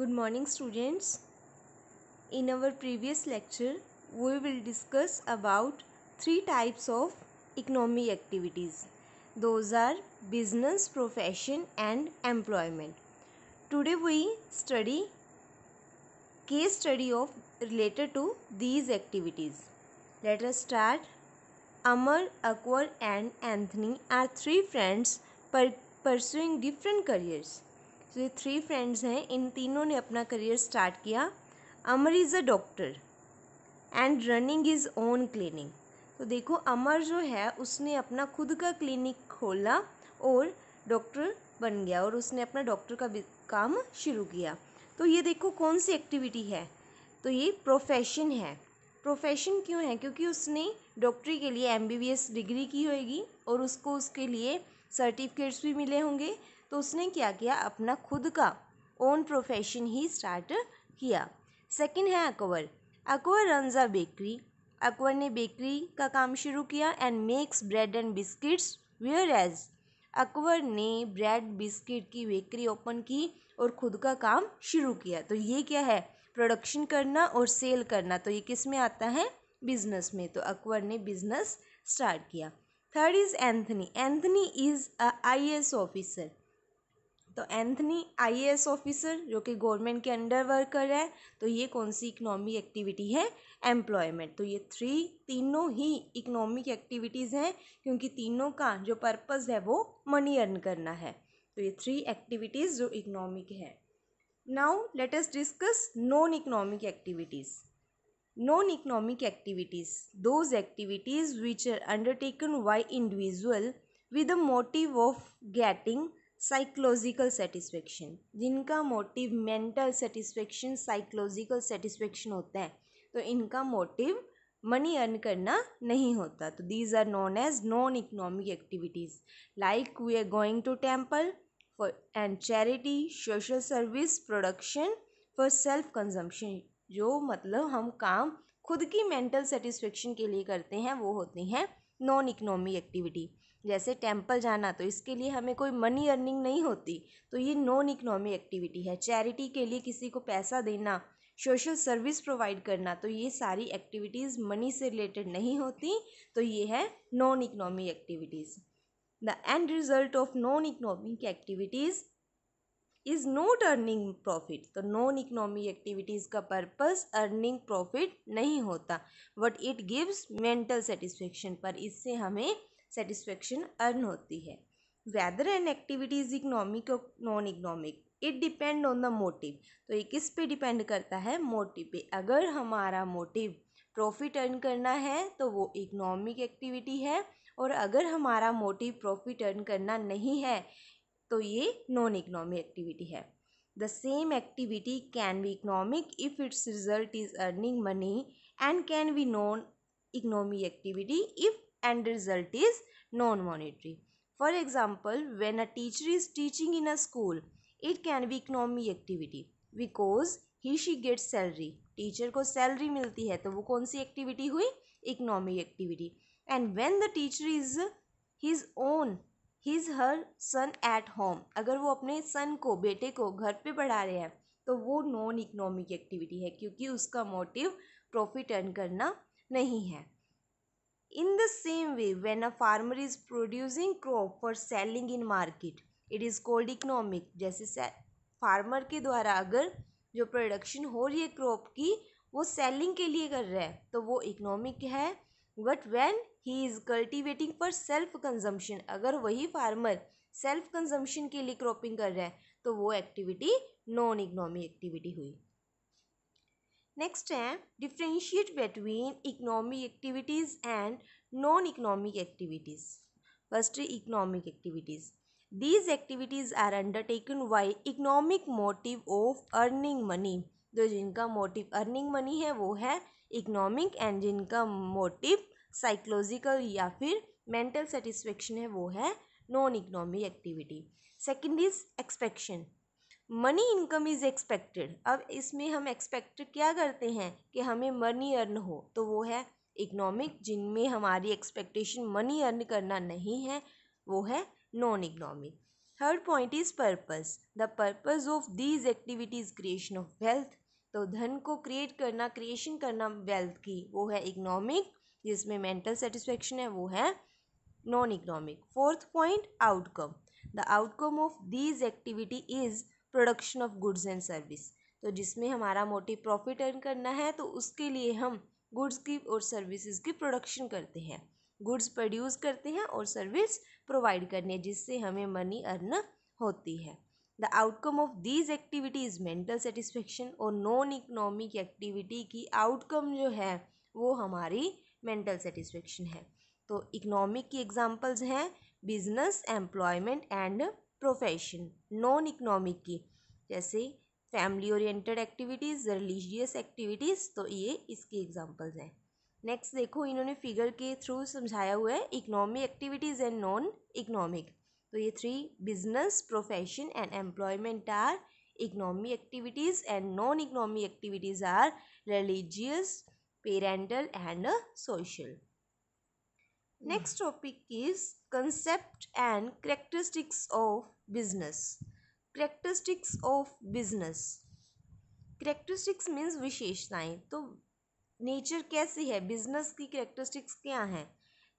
Good morning students. In our previous lecture, we will discuss about three types of economic activities. Those are business, profession and employment. Today we study case study of related to these activities. Let us start. Amar, Akwar and Anthony are three friends pursuing different careers. तो ये three friends हैं इन तीनों ने अपना career start किया Amar is a doctor and running is own clinic तो देखो अमर जो है उसने अपना खुद का क्लिनिक खोला और डॉक्टर बन गया और उसने अपना डॉक्टर का काम शुरू किया तो ये देखो कौन सी एक्टिविटी है तो ये प्रोफेशन है प्रोफेशन क्यों है क्योंकि उसने डॉक्टरी के लिए एम डिग्री की होगी और उसको उसके लिए सर्टिफिकेट्स भी मिले होंगे तो उसने क्या किया अपना खुद का ओन प्रोफेशन ही स्टार्ट किया सेकंड है Akbar Akbar runs a bakery Akbar ने बेकरी का काम शुरू किया and makes bread and biscuits whereas Akbar ने ब्रेड बिस्किट की बेकरी ओपन की और ख़ुद का काम शुरू किया तो ये क्या है प्रोडक्शन करना और सेल करना तो ये किस में आता है बिजनेस में तो अकबर ने बिजनेस स्टार्ट किया third is Anthony Anthony is a I officer तो एंथनी आईएएस ऑफिसर जो कि गवर्नमेंट के अंडर वर्कर है तो ये कौन सी इकोनॉमिक एक्टिविटी है एम्प्लॉयमेंट तो ये थ्री तीनों ही इकोनॉमिक एक्टिविटीज़ हैं क्योंकि तीनों का जो पर्पज़ है वो मनी अर्न करना है तो ये थ्री एक्टिविटीज़ जो इकोनॉमिक है now let us discuss non economic activities non economic activities those activities which are undertaken by individual with the motive of getting psychological satisfaction जिनका motive mental satisfaction psychological satisfaction होता है तो इनका motive money earn करना नहीं होता तो these are non as non economic activities like we are going to temple for and charity social service production for self consumption जो मतलब हम काम खुद की मेंटल सेटिस्फेक्शन के लिए करते हैं वो होते हैं नॉन इकोनॉमिक एक्टिविटी जैसे टेम्पल जाना तो इसके लिए हमें कोई मनी अर्निंग नहीं होती तो ये नॉन इकोनॉमिक एक्टिविटी है चैरिटी के लिए किसी को पैसा देना सोशल सर्विस प्रोवाइड करना तो ये सारी एक्टिविटीज़ मनी से रिलेटेड नहीं होती तो ये है non economic activities the end result of non economic activities is not earning profit तो नॉन इकोनॉमिक एक्टिविटीज़ का पर्पस अर्निंग प्रॉफिट नहीं होता but it gives mental satisfaction पर इससे हमें सेटिस्फेक्शन अर्न होती है whether and activity is economic और non economic it depend on the motive तो ये किस पे डिपेंड करता है मोटिव पे अगर हमारा मोटिव प्रॉफिट अर्न करना है तो वो इकनॉमिक एक्टिविटी है और अगर हमारा मोटिव प्रॉफिट अर्न करना नहीं है तो ये नॉन इकनॉमिक एक्टिविटी है the same activity can be economic if its result is earning money and can be non economic activity if end result is non monetary for example when a teacher is teaching in a school it can be economy activity because he she get salary teacher को salary मिलती है तो वो कौन सी activity हुई economic activity and when the teacher is his own his her son at home अगर वो अपने सन को बेटे को घर पे पढ़ा रहे हैं तो वो नॉन इकनॉमिक एक्टिविटी है क्योंकि उसका मोटिव प्रॉफिट अर्न करना नहीं है in the same way when a farmer is producing crop for selling in market it is called economic जैसे फार्मर के द्वारा अगर जो प्रोडक्शन हो रही है क्रॉप की वो सेलिंग के लिए कर रहा है तो वो इकोनॉमिक है but when he is cultivating for self consumption अगर वही फार्मर सेल्फ कंजम्पशन के लिए क्रॉपिंग कर रहा है तो वो एक्टिविटी नॉन इकोनॉमिक एक्टिविटी हुई नेक्स्ट है differentiate between economic activities and non economic activities first economic activities these activities are undertaken by economic motive of earning money जो जिनका मोटिव अर्निंग मनी है वो है इकोनॉमिक एंड जिनका motive psychological या फिर मेंटल सेटिस्फेक्शन है वो है non economic activity second is expectation money income is expected अब इसमें हम एक्सपेक्टेड क्या करते हैं कि हमें मनी अर्न हो तो वो है इकनॉमिक जिनमें हमारी एक्सपेक्टेशन मनी अर्न करना नहीं है वो है non economic third point is purpose the purpose of these activities creation of wealth तो धन को क्रिएट करना क्रिएशन करना वेल्थ की वो है इकनॉमिक जिसमें मेंटल सेटिस्फेक्शन है वो है non economic fourth point outcome the outcome of these activity is production of goods and service तो जिसमें हमारा मोटिव प्रॉफिट अर्न करना है तो उसके लिए हम गुड्स की और सर्विसेज की प्रोडक्शन करते हैं गुड्स प्रोड्यूस करते हैं और सर्विस प्रोवाइड करने जिससे हमें मनी अर्न होती है the outcome of these activities mental satisfaction और नॉन इकोनॉमिक एक्टिविटी की आउटकम जो है वो हमारी मेंटल सेटिस्फेक्शन है तो इकोनॉमिक की एग्जांपल्स हैं business employment and profession non economic की जैसे family oriented activities religious activities तो ये इसकी एग्जांपल्स हैं नेक्स्ट देखो इन्होंने फिगर के थ्रू समझाया हुआ है economic activities and non economic तो ये three business profession and employment are economic activities and non economic activities are religious parental and social next topic is concept and characteristics of business characteristics of business characteristics means विशेषताएं तो nature कैसी है business की characteristics क्या हैं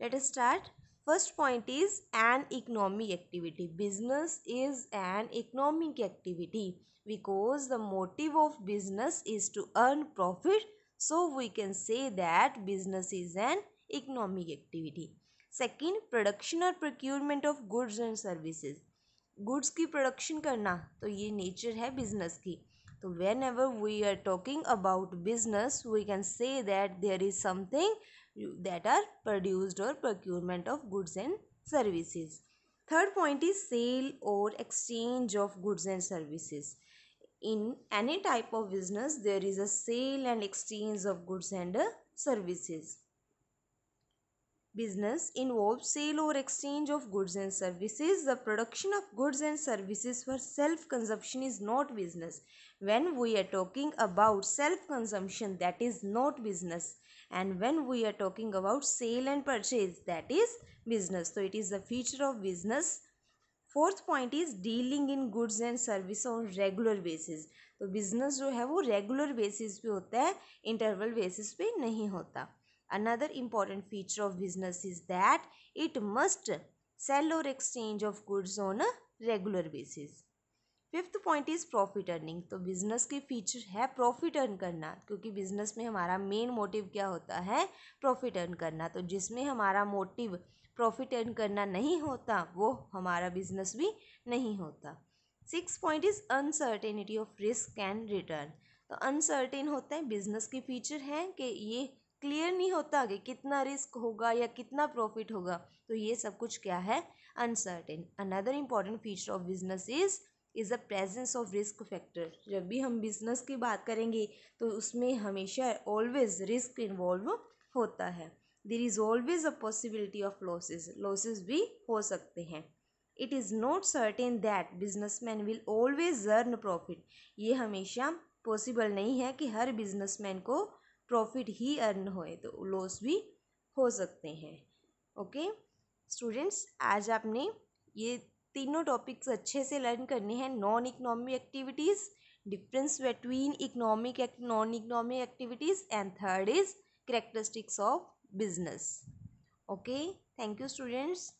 let start first point is an economic activity business is an economic activity because the motive of business is to earn profit so we can say that business is an economic activity second production और procurement of goods and services goods की production करना तो ये nature है business की तो whenever we are talking about business we can say that there is something that are produced और procurement of goods and services third point is sale और exchange of goods and services in any type of business there is a sale and exchange of goods and services Business involves sale or exchange of goods and services. The production of goods and services for self consumption is not business. When we are talking about self consumption, that is not business. And when we are talking about sale and purchase, that is business. So, it is the feature of business. Fourth point is dealing in goods and services on regular basis. So business, जो है वो regular basis पे होता Interval basis is not. Another important feature of business is that it must sell or exchange of goods on a regular basis. Fifth point is profit earning तो business के feature है profit earn करना क्योंकि business में हमारा main motive क्या होता है प्रॉफिट अर्न करना तो जिसमें हमारा मोटिव प्रॉफिट अर्न करना नहीं होता वो हमारा बिज़नेस भी नहीं होता six point is uncertainty of risk and return तो अनसर्टेन होता है बिज़नेस के फीचर हैं कि ये क्लियर नहीं होता कि कितना रिस्क होगा या कितना प्रॉफिट होगा तो ये सब कुछ क्या है uncertain another important feature of business is is a presence of risk factor जब भी हम बिजनेस की बात करेंगे तो उसमें हमेशा ऑलवेज रिस्क इन्वॉल्व होता है there is always a possibility of losses losses भी हो सकते हैं it is not certain that business man will always earn profit ये हमेशा पॉसिबल नहीं है कि हर बिजनेस मैन को प्रॉफिट ही अर्न होए तो लॉस भी हो सकते हैं ओके स्टूडेंट्स आज आपने ये तीनों टॉपिक्स अच्छे से लर्न करने हैं non economic activities difference between economic act non economic activities and third is characteristics of business okay thank you students